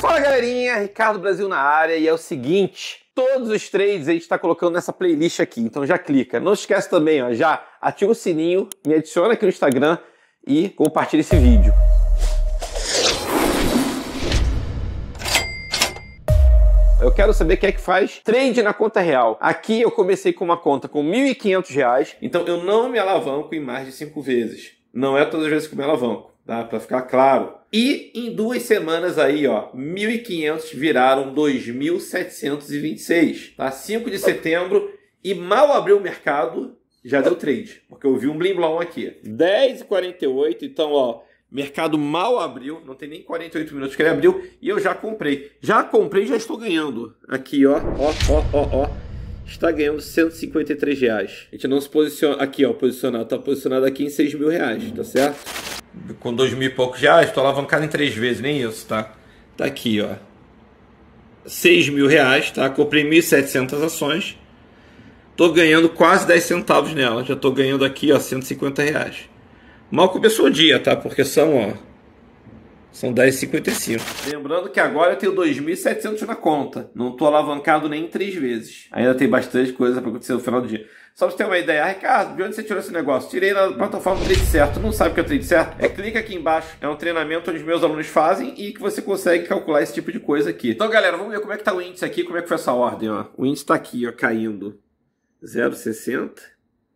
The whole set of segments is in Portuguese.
Fala galerinha, Ricardo Brasil na área e é o seguinte, todos os trades a gente está colocando nessa playlist aqui, então já clica. Não esquece também, ó, já ativa o sininho, me adiciona aqui no Instagram e compartilha esse vídeo. eu quero saber quem é que faz trade na conta real. Aqui eu comecei com uma conta com R$ 1.500, então eu não me alavanco em mais de cinco vezes. Não é todas as vezes que eu me alavanco, tá? Para ficar claro. E em duas semanas aí, ó, 1.500 viraram 2.726, tá? 5 de setembro e mal abriu o mercado, já deu trade, porque eu vi um blim blom aqui. 10 e 48, então, ó, mercado mal abriu, não tem nem 48 minutos que ele abriu, e eu já comprei. Já comprei, já estou ganhando. Aqui, ó, ó, ó, ó, ó. Está ganhando 153 reais. A gente não se posiciona. Aqui, ó, posicionado. Está posicionado aqui em 6 mil reais, tá certo? Com 2 mil e poucos reais, estou alavancado em 3 vezes, nem isso, tá? Tá aqui, ó. 6 mil reais, tá? Comprei 1.700 ações. Tô ganhando quase 10 centavos nela. Já tô ganhando aqui, ó, 150 reais. Mal começou o dia, tá? Porque são, ó, são 10h55. Lembrando que agora eu tenho 2.700 na conta. Não estou alavancado nem três vezes. Ainda tem bastante coisa para acontecer no final do dia. Só pra você ter uma ideia, Ricardo, de onde você tirou esse negócio? Tirei na plataforma Trade Certo. Não sabe o que é Trade Certo? É clica aqui embaixo. É um treinamento onde meus alunos fazem e que você consegue calcular esse tipo de coisa aqui. Então, galera, vamos ver como é que tá o índice aqui, como é que foi essa ordem, ó. O índice está aqui, ó, caindo. 0,60.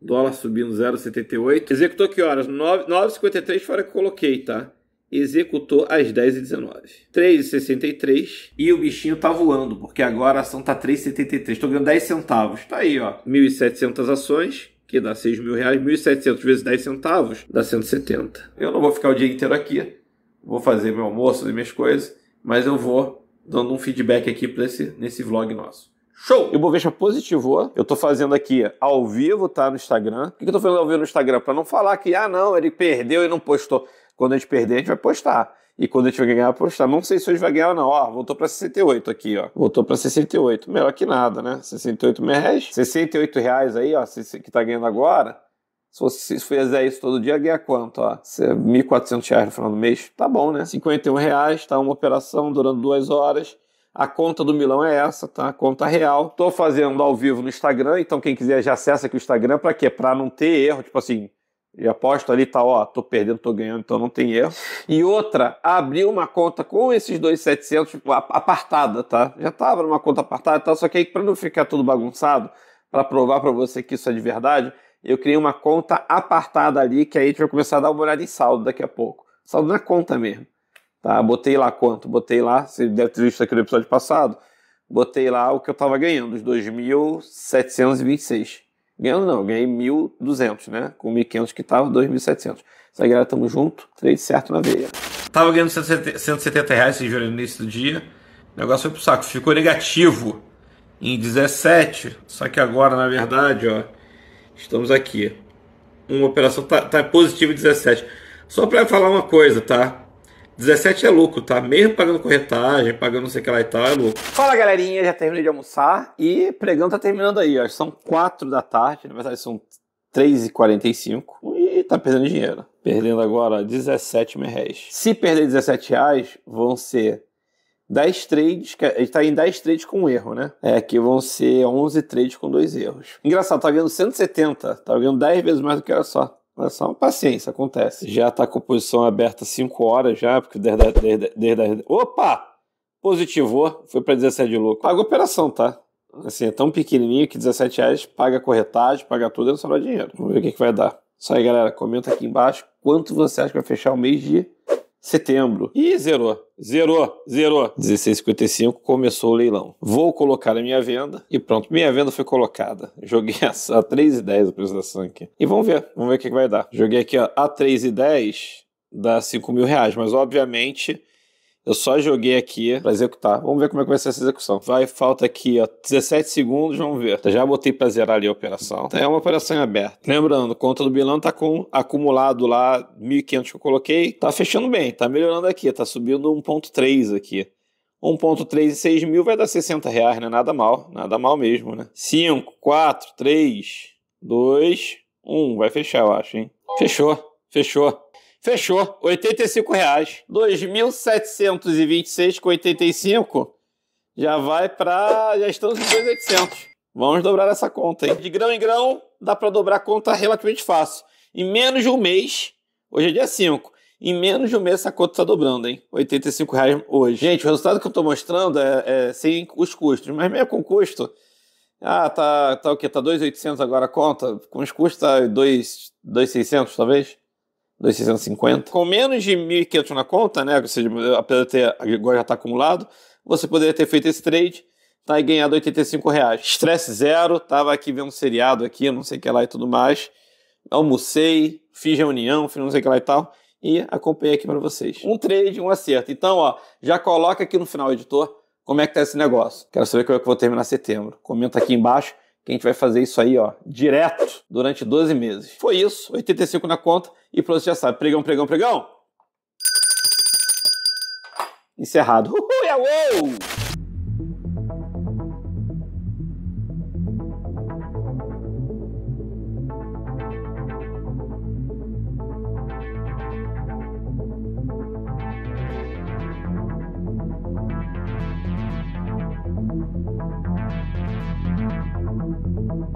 Dólar subindo 0,78. Executou que horas? 9,53 fora que coloquei, tá? Executou às 10h19. 3,63. E o bichinho tá voando, porque agora a ação tá 3,73. Estou ganhando 10 centavos. Tá aí, ó. 1.700 ações que dá 6 mil reais, 1.700 vezes 10 centavos, dá 170. Eu não vou ficar o dia inteiro aqui, vou fazer meu almoço e minhas coisas, mas eu vou dando um feedback aqui esse, nesse vlog nosso. Show! E o é Bovespa positivou. Eu tô fazendo aqui ao vivo, tá? No Instagram. O que eu tô fazendo ao vivo no Instagram? Para não falar que, ah, não, ele perdeu e não postou. Quando a gente perder, a gente vai postar. E quando a gente vai ganhar, postar. Não sei se hoje vai ganhar ou não. Ó, voltou para 68 aqui, ó. Voltou para 68. Melhor que nada, né? 68 reais. 68 reais aí, ó, que tá ganhando agora. Se você fizer isso todo dia, ganha quanto? Ó? 1.400 é reais no final do mês. Tá bom, né? 51 reais, tá uma operação durando duas horas. A conta do Milão é essa, tá? A conta real. Tô fazendo ao vivo no Instagram, então quem quiser já acessa aqui o Instagram para quê? Para não ter erro, tipo assim, e aposto ali, tá, ó, tô perdendo, tô ganhando, então não tem erro. E outra, abrir uma conta com esses dois 700, tipo, apartada, tá? Já tava numa conta apartada, tá? Só que aí, pra não ficar tudo bagunçado, para provar para você que isso é de verdade, eu criei uma conta apartada ali, que aí a gente vai começar a dar uma olhada em saldo daqui a pouco. Saldo na conta mesmo. Tá? Botei lá quanto? Botei lá, você deve ter visto aqui no episódio passado, botei lá o que eu estava ganhando, os 2.726. Ganhando não, ganhei 1.200, né? Com 1.500 que tava, 2.700. Isso aí, galera, tamo junto. Trade certo na veia. Tava ganhando 170, reais vocês viram no início do dia. O negócio foi pro saco. Ficou negativo em 17. Só que agora, na verdade, ó, estamos aqui. Uma operação tá, tá positiva em 17. Só para falar uma coisa, tá? 17 é louco, tá? Mesmo pagando corretagem, pagando não sei o que lá e tal, é louco. Fala galerinha, já terminei de almoçar e pregão tá terminando aí, ó. São 4 da tarde, na verdade são 3h45 e tá perdendo dinheiro. Perdendo agora 17 mil reais. Se perder 17 reais, vão ser 10 trades, que a gente tá em 10 trades com um erro, né? É, que vão ser 11 trades com dois erros. Engraçado, tá ganhando 170, tá ganhando 10 vezes mais do que era só. É só uma paciência, acontece. Já tá com a posição aberta 5 horas já, porque desde, desde, desde, Opa! Positivou, foi para 17 de lucro. Paga a operação, tá? Assim, é tão pequenininho que 17 reais paga corretagem, paga tudo, e não sobra dinheiro. Vamos ver o que, que vai dar. Só aí, galera, comenta aqui embaixo quanto você acha que vai fechar o mês de setembro. E zerou. Zerou, zerou. 16,55 começou o leilão. Vou colocar a minha venda e pronto. Minha venda foi colocada. Joguei a, a 3,10 a da aqui. E vamos ver, vamos ver o que, que vai dar. Joguei aqui ó, a 3,10 dá 5 mil reais, mas obviamente eu só joguei aqui pra executar. Vamos ver como é que vai ser essa execução. Vai, falta aqui, ó, 17 segundos, vamos ver. Já botei pra zerar ali a operação. É uma operação aberta. Lembrando, conta do bilão tá com acumulado lá 1.500 que eu coloquei. Tá fechando bem, tá melhorando aqui, tá subindo 1.3 aqui. 1.3 e 6 mil vai dar 60 reais, né? Nada mal, nada mal mesmo, né? 5, 4, 3, 2, 1. Vai fechar, eu acho, hein? Fechou, fechou. Fechou, 85 reais. 2.726,85 com já vai para... já estamos em 2.800. Vamos dobrar essa conta, hein? De grão em grão, dá para dobrar a conta relativamente fácil. Em menos de um mês, hoje é dia 5, em menos de um mês essa conta está dobrando, hein? 85 reais hoje. Gente, o resultado que eu estou mostrando é, é, sem os custos, mas mesmo com custo, ah, tá, tá o quê? Tá 2.800 agora a conta? Com os custos tá 2.600 talvez? 2,650. Com menos de 1.500 na conta, né? Ou seja, apesar de ter, agora já está acumulado, você poderia ter feito esse trade tá, e ganhado 85 reais. Estresse zero, tava aqui vendo um seriado aqui, não sei o que lá e tudo mais. Almocei, fiz reunião, fiz não sei o que lá e tal. E acompanhei aqui para vocês. Um trade, um acerto. Então, ó, já coloca aqui no final, editor, como é que tá esse negócio. Quero saber como é que eu vou terminar setembro. Comenta aqui embaixo que a gente vai fazer isso aí, ó, direto durante 12 meses. Foi isso, 85 na conta e pronto, já sabe. Pregão, pregão, pregão. Encerrado. Uhul, é uou! Música thank you